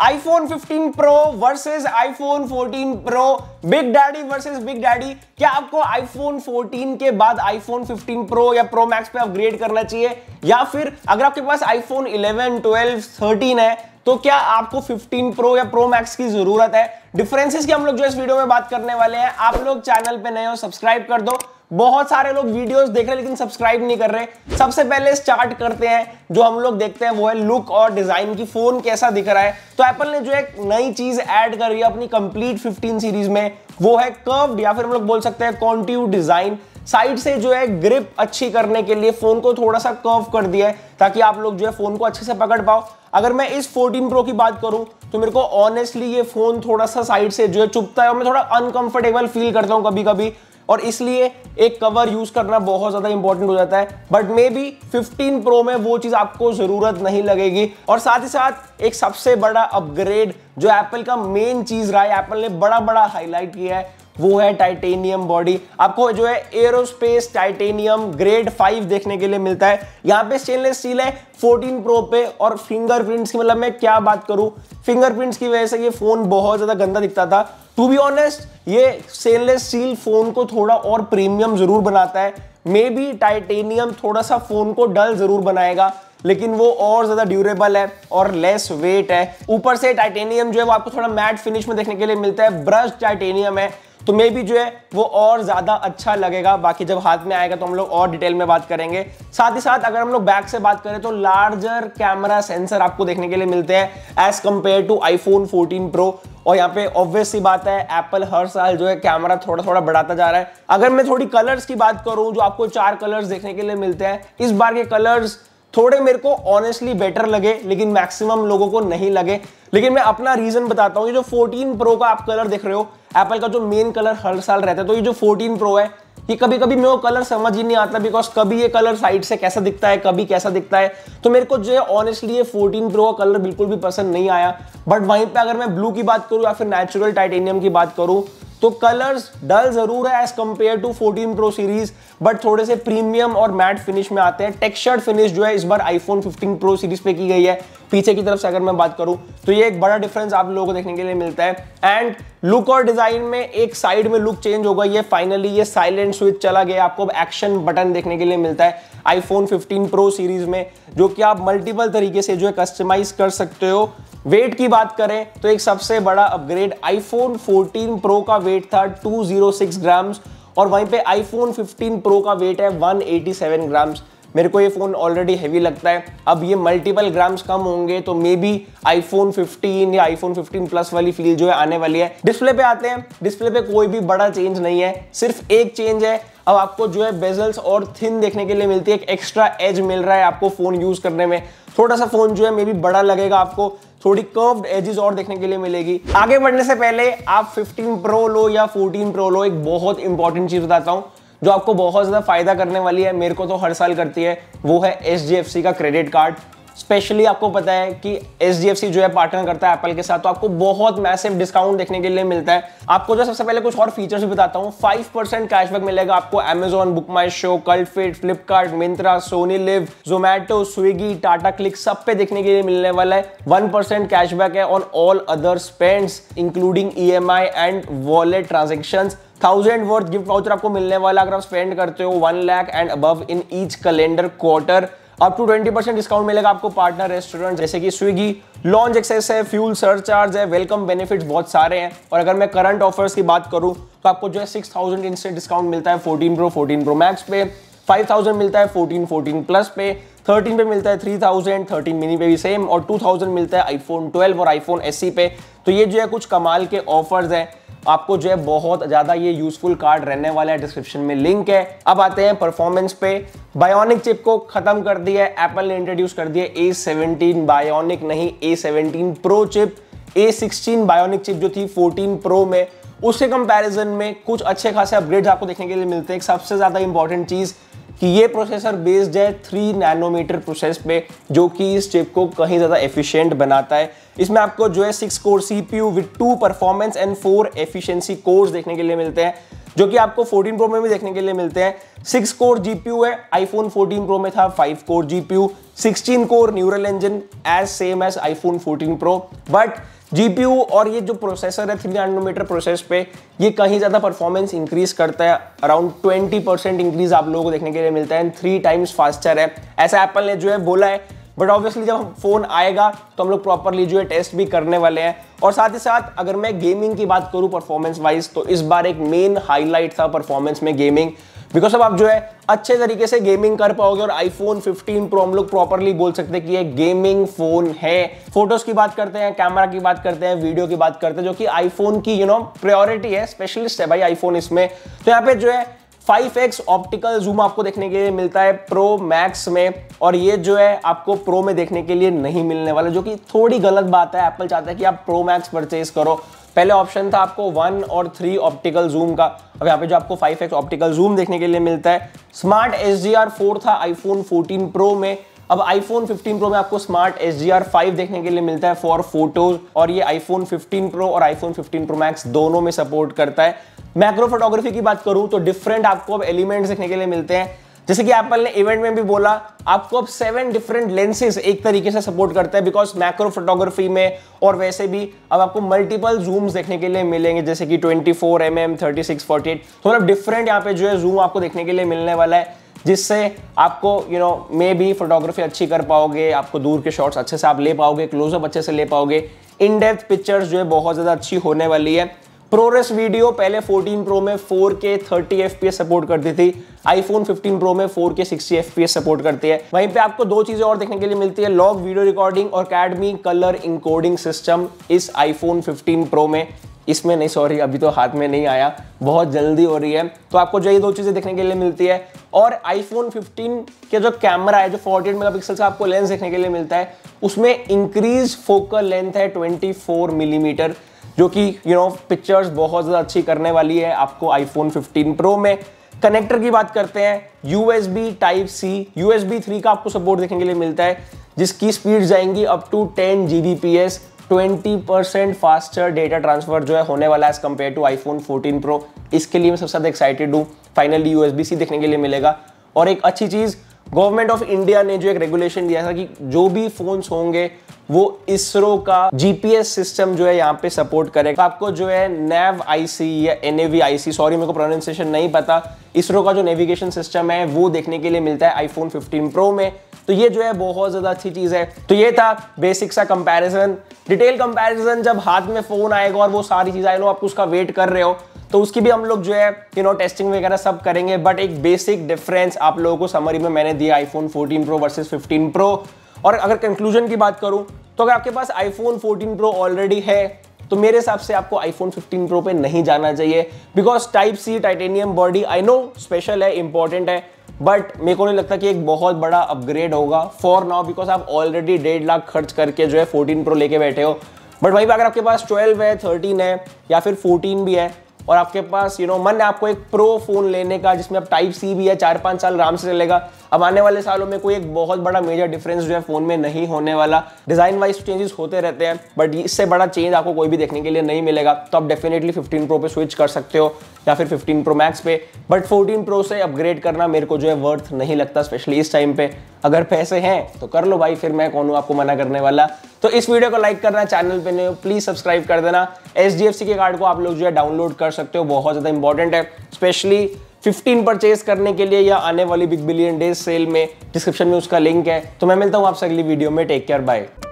iPhone 15 Pro versus iPhone 14 Pro, Big Daddy versus Big Daddy, क्या आपको iPhone 14 के बाद iPhone 15 Pro या Pro Max पे अपग्रेड करना चाहिए या फिर अगर आपके पास iPhone 11, 12, 13 है तो क्या आपको 15 Pro या Pro Max की जरूरत है डिफरेंसेस की हम लोग जो इस वीडियो में बात करने वाले हैं आप लोग चैनल पे नए हो सब्सक्राइब कर दो बहुत सारे लोग वीडियोस देख रहे लेकिन सब्सक्राइब नहीं कर रहे सबसे पहले स्टार्ट करते हैं जो हम लोग देखते हैं वो है लुक और डिजाइन की फोन कैसा दिख रहा है तो एप्पल ने जो एक नई चीज ऐड रही है अपनी कंप्लीट 15 सीरीज में वो है कर्व्ड या फिर हम लोग बोल सकते हैं कॉन्ट्यू डिजाइन साइड से जो है ग्रिप अच्छी करने के लिए फोन को थोड़ा सा कर्व कर दिया है ताकि आप लोग जो है फोन को अच्छे से पकड़ पाओ अगर मैं इस 14 प्रो की बात करूं तो मेरे को ऑनेस्टली ये फोन थोड़ा सा साइड से जो है चुपता है और मैं थोड़ा अनकंफर्टेबल फील करता हूं कभी कभी और इसलिए एक कवर यूज करना बहुत ज्यादा इंपॉर्टेंट हो जाता है but maybe fifteen pro में वो चीज आपको जरूरत नहीं लगेगी और साथ ही साथ एक सबसे बड़ा अपग्रेड जो एप्पल का मेन चीज रहा है एप्पल ने बड़ा बड़ा हाईलाइट किया है वो है टाइटेनियम बॉडी आपको जो है एरोस्पेस टाइटेनियम ग्रेड फाइव देखने के लिए मिलता है यहाँ पे स्टेनलेस स्टील है फोर्टीन प्रो पे और फिंगरप्रिंट्स की मतलब मैं क्या बात करूँ फिंगरप्रिंट्स की वजह से ये फोन बहुत ज्यादा गंदा दिखता था टू बी ऑनेस्ट ये स्टेनलेस स्टील फोन को थोड़ा और प्रीमियम जरूर बनाता है मे बी टाइटेनियम थोड़ा सा फोन को डल जरूर बनाएगा लेकिन वो और ज्यादा ड्यूरेबल है और लेस वेट है ऊपर से टाइटेनियम जो है वो आपको थोड़ा मैट फिनिश में देखने के लिए मिलता है ब्रश टाइटेनियम है तो मे भी जो है वो और ज़्यादा अच्छा लगेगा बाकी जब हाथ में आएगा तो हम लोग और डिटेल में बात करेंगे साथ ही साथ अगर हम लोग बैक से बात करें तो लार्जर कैमरा सेंसर आपको देखने के लिए मिलते हैं as compare to iPhone 14 pro और यहाँ पे ऑब्वियस सी बात है एप्पल हर साल जो है कैमरा थोड़ा थोड़ा बढ़ाता जा रहा है अगर मैं थोड़ी कलर्स की बात करूं जो आपको चार कलर्स देखने के लिए मिलते हैं इस बार के कलर्स थोड़े मेरे को ऑनेस्टली बेटर लगे लेकिन मैक्सिमम लोगों को नहीं लगे लेकिन मैं अपना रीजन बताता हूँ ये जो 14 प्रो का आप कलर देख रहे हो एप्पल का जो मेन कलर हर साल रहता है तो ये जो 14 प्रो है ये कभी कभी मेरे को कलर समझ ही नहीं आता बिकॉज कभी ये कलर साइड से कैसा दिखता है कभी कैसा दिखता है तो मेरे को जो है ऑनेस्टली ये 14 प्रो का कलर बिल्कुल भी पसंद नहीं आया बट वहीं पे अगर मैं ब्लू की बात करूँ या फिर नेचुरल टाइटेनियम की बात करूँ तो कलर्स डल जरूर है as compare to 14 pro series but थोड़े से प्रीमियम और मैट फिनिश में आते हैं टेक्सचर्ड फिनिश जो है इस बार आईफोन 15 प्रो सीरीज पे की गई है पीछे की तरफ से अगर मैं बात करूं तो ये एक बड़ा डिफरेंस आप लोगों को देखने के लिए मिलता है एंड लुक और डिजाइन में एक साइड में लुक चेंज होगा ये फाइनली ये साइलेंट स्विच चला गया आपको एक्शन बटन देखने के लिए मिलता है आईफोन 15 प्रो सीरीज में जो कि आप मल्टीपल तरीके से जो है कस्टमाइज कर सकते हो वेट की बात करें तो एक सबसे बड़ा अपग्रेड आईफोन 14 प्रो का वेट था 206 ग्राम्स और वहीं पे आईफोन 15 प्रो का वेट है 187 ग्राम्स मेरे को ये फ़ोन ऑलरेडी हैवी लगता है अब ये मल्टीपल ग्राम्स कम होंगे तो मे बी आईफोन 15 या आईफोन 15 प्लस वाली फील जो है आने वाली है डिस्प्ले पे आते हैं डिस्प्ले पे कोई भी बड़ा चेंज नहीं है सिर्फ एक चेंज है अब आपको जो है बेजल्स और थिन देखने के लिए मिलती है एक एक्स्ट्रा एज मिल रहा है आपको फ़ोन यूज़ करने में थोड़ा सा फ़ोन जो है मे बी बड़ा लगेगा आपको थोड़ी कर्व्ड एजेस और देखने के लिए मिलेगी आगे बढ़ने से पहले आप 15 प्रो लो या 14 प्रो लो एक बहुत इंपॉर्टेंट चीज़ बताता हूँ जो आपको बहुत ज़्यादा फायदा करने वाली है मेरे को तो हर साल करती है वो है एच का क्रेडिट कार्ड स्पेशली आपको पता है कि एच जो है पार्टनर करता है एप्पल के साथ तो आपको बहुत मैसिव डिस्काउंट देखने के लिए मिलता है आपको जो सबसे पहले कुछ और फीचर्स भी बताता हूँ फाइव परसेंट कैशबैक मिलेगा आपको Amazon Book My Show Cult Fit Flipkart Myntra Sony LIV Zomato Swiggy Tata Click सब पे देखने के लिए मिलने वाला है वन परसेंट कैशबैक है on all other spends including E M I and wallet transaction thousand worth gift voucher आपको मिलने वाला अगर आप स्पेंड करते हो one lakh and above in each calendar quarter up to 20 percent discount मिलेगा आपको पार्टनर रेस्टोरेंट जैसे कि स्विगी लॉन्च एक्सेस है फ्यूल सरचार्ज है वेलकम बेनिफिट्स बहुत सारे हैं और अगर मैं करंट ऑफर्स की बात करूँ तो आपको जो है सिक्स थाउजेंड इंस्टेंट डिस्काउंट मिलता है fourteen pro fourteen pro max पे फाइव थाउजेंड मिलता है फोर्टीन फोर्टीन प्लस पे थर्टीन पे मिलता है थ्री थाउजेंड थर्टीन मिनी पे भी सेम और टू थाउजेंड मिलता है आईफोन ट्वेल्व और आईफोन एस e पे तो ये जो है कुछ कमाल के ऑफर्स हैं आपको जो है बहुत ज़्यादा ये यूजफुल कार्ड रहने वाला है डिस्क्रिप्शन में लिंक है अब आते हैं परफॉर्मेंस पे बायोनिक चिप को ख़त्म कर दिया है एप्पल ने इंट्रोड्यूस कर दिया ए सेवनटीन बायोनिक नहीं A seventeen pro chip A sixteen bionic chip जो थी फोर्टीन प्रो में उसके कंपैरिजन में कुछ अच्छे खासे अपग्रेड्स आपको देखने के लिए मिलते हैं सबसे ज़्यादा इंपॉर्टेंट चीज़ कि ये प्रोसेसर बेस्ड है थ्री नैनोमीटर प्रोसेस पे जो कि इस चिप को कहीं ज़्यादा एफिशिएंट बनाता है इसमें आपको जो है six core CPU with two performance and four efficiency cores देखने के लिए मिलते हैं जो कि आपको 14 प्रो में भी देखने के लिए मिलते हैं सिक्स कोर जीपीयू है आईफोन 14 प्रो में था five core GPU 16 core neural engine as same as iPhone 14 pro but GPU और ये जो प्रोसेसर है थ्री नैनोमीटर प्रोसेस पे ये कहीं ज़्यादा परफॉर्मेंस इंक्रीज करता है अराउंड ट्वेंटी परसेंट इंक्रीज आप लोगों को देखने के लिए मिलता है थ्री टाइम्स फास्टर है ऐसा एप्पल ने जो है बोला है बट ऑब्वियसली जब फ़ोन आएगा तो हम लोग प्रॉपरली जो है टेस्ट भी करने वाले हैं और साथ ही साथ अगर मैं गेमिंग की बात करूँ परफॉर्मेंस वाइज तो इस बार एक मेन हाईलाइट था परफॉर्मेंस में गेमिंग बिकॉज अब आप जो है अच्छे तरीके से गेमिंग कर पाओगे और आईफोन 15 प्रो हम लोग प्रॉपरली बोल सकते हैं कि ये गेमिंग फोन है फोटोज की बात करते हैं कैमरा की बात करते हैं वीडियो की बात करते हैं जो कि आईफोन की यू नो प्रायोरिटी है स्पेशलिस्ट है भाई आईफोन इसमें तो यहाँ पे जो है 5x ऑप्टिकल जूम आपको देखने के लिए मिलता है प्रो मैक्स में और ये जो है आपको प्रो में देखने के लिए नहीं मिलने वाला जो कि थोड़ी गलत बात है एप्पल चाहता है कि आप प्रो मैक्स परचेज करो पहले ऑप्शन था आपको वन और थ्री ऑप्टिकल जूम का अब यहाँ पे जो आपको 5x ऑप्टिकल जूम देखने के लिए मिलता है smart S G R four था आईफोन 14 प्रो में अब आईफोन 15 प्रो में आपको smart S G R five देखने के लिए मिलता है फॉर फोटोज और ये आईफोन 15 प्रो और आईफोन 15 प्रो मैक्स दोनों में सपोर्ट करता है मैक्रो फोटोग्राफी की बात करूँ तो डिफरेंट आपको अब एलिमेंट्स देखने के लिए मिलते हैं जैसे कि एप्पल ने इवेंट में भी बोला आपको अब सेवन डिफरेंट लेंसेज एक तरीके से सपोर्ट करता है बिकॉज मैक्रो फोटोग्राफी में और वैसे भी अब आपको मल्टीपल जूम्स देखने के लिए मिलेंगे जैसे कि 24 four M M thirty six forty eight मतलब डिफरेंट यहाँ पे जो है जूम आपको देखने के लिए मिलने वाला है जिससे आपको यू नो मे भी फोटोग्राफी अच्छी कर पाओगे आपको दूर के शॉट्स अच्छे से आप ले पाओगे क्लोजअप अच्छे से ले पाओगे इन डेप्थ पिक्चर्स जो है बहुत ज़्यादा अच्छी होने वाली है प्रोरेस वीडियो पहले 14 प्रो में 4K 30 FPS सपोर्ट करती थी iPhone 15 Pro में 4K 60 FPS सपोर्ट करती है वहीं पे आपको दो चीजें और देखने के लिए मिलती है लॉग वीडियो रिकॉर्डिंग और कैडमी कलर इनकोडिंग सिस्टम इस iPhone 15 Pro में इसमें नहीं सॉरी अभी तो हाथ में नहीं आया बहुत जल्दी हो रही है तो आपको जो ये दो चीज़ें देखने के लिए मिलती है और iPhone 15 के जो कैमरा है जो 48 मेगापिक्सल का आपको लेंस देखने के लिए मिलता है उसमें इंक्रीज फोकल लेंथ है 24 मिलीमीटर mm, जो कि यू नो पिक्चर्स बहुत ज़्यादा अच्छी करने वाली है आपको आईफोन 15 प्रो में कनेक्टर की बात करते हैं U S B type C U S B three का आपको सपोर्ट देखने के लिए मिलता है जिसकी स्पीड जाएंगी up to ten G B P S twenty percent faster data transfer जो है होने वाला है as compare to iPhone 14 pro इसके लिए मैं सबसे ज़्यादा एक्साइटेड हूँ finally U S B C देखने के लिए मिलेगा और एक अच्छी चीज़ गवर्नमेंट ऑफ इंडिया ने जो एक रेगुलेशन दिया था कि जो भी फोन्स होंगे वो इसरो का जीपीएस सिस्टम जो है यहाँ पे सपोर्ट करेगा आपको जो है नेव आईसी या एनएवी आईसी सॉरी मेरे को प्रोनाउंसिएशन नहीं पता इसरो का जो नेविगेशन सिस्टम है वो देखने के लिए मिलता है आईफोन 15 प्रो में तो ये जो है बहुत ज़्यादा अच्छी चीज़ है तो ये था बेसिक सा कंपैरिजन डिटेल कंपैरिजन जब हाथ में फ़ोन आएगा और वो सारी चीज़ आए लोग आप उसका वेट कर रहे हो तो उसकी भी हम लोग जो है यू नो टेस्टिंग वगैरह सब करेंगे बट एक बेसिक डिफरेंस आप लोगों को समरी में मैंने दिया आईफोन 14 प्रो वर्सेस 15 प्रो और अगर कंक्लूजन की बात करूं तो अगर आपके पास आईफोन 14 प्रो ऑलरेडी है तो मेरे हिसाब से आपको आईफोन 15 प्रो पे नहीं जाना चाहिए because type C titanium body I know special है इंपॉर्टेंट है बट मेरे को नहीं लगता कि एक बहुत बड़ा अपग्रेड होगा फॉर नाउ बिकॉज आप ऑलरेडी डेढ़ लाख खर्च करके जो है 14 प्रो लेके बैठे हो बट वहीं पर अगर आपके पास 12 है 13 है या फिर 14 भी है और आपके पास यू नो मन है आपको एक प्रो फोन लेने का जिसमें अब टाइप सी भी है चार पाँच साल आराम से चलेगा अब आने वाले सालों में कोई एक बहुत बड़ा मेजर डिफरेंस जो है फोन में नहीं होने वाला डिजाइन वाइज चेंजेस होते रहते हैं बट इससे बड़ा चेंज आपको कोई भी देखने के लिए नहीं मिलेगा तो आप डेफिनेटली फिफ्टीन प्रो पे स्विच कर सकते हो या फिर फिफ्टीन प्रो मैक्स पे बट फोर्टीन प्रो से अपग्रेड करना मेरे को जो है वर्थ नहीं लगता स्पेशली इस टाइम पे अगर पैसे हैं तो कर लो भाई फिर मैं कौन हूँ आपको मना करने वाला तो इस वीडियो को लाइक करना चैनल पे नहीं हो प्लीज सब्सक्राइब कर देना एच के कार्ड को आप लोग जो है डाउनलोड कर सकते हो बहुत ज़्यादा इंपॉर्टेंट है स्पेशली 15 परचेज करने के लिए या आने वाली बिग बिलियन डेज सेल में डिस्क्रिप्शन में उसका लिंक है तो मैं मिलता हूँ आपसे अगली वीडियो में टेक केयर बाय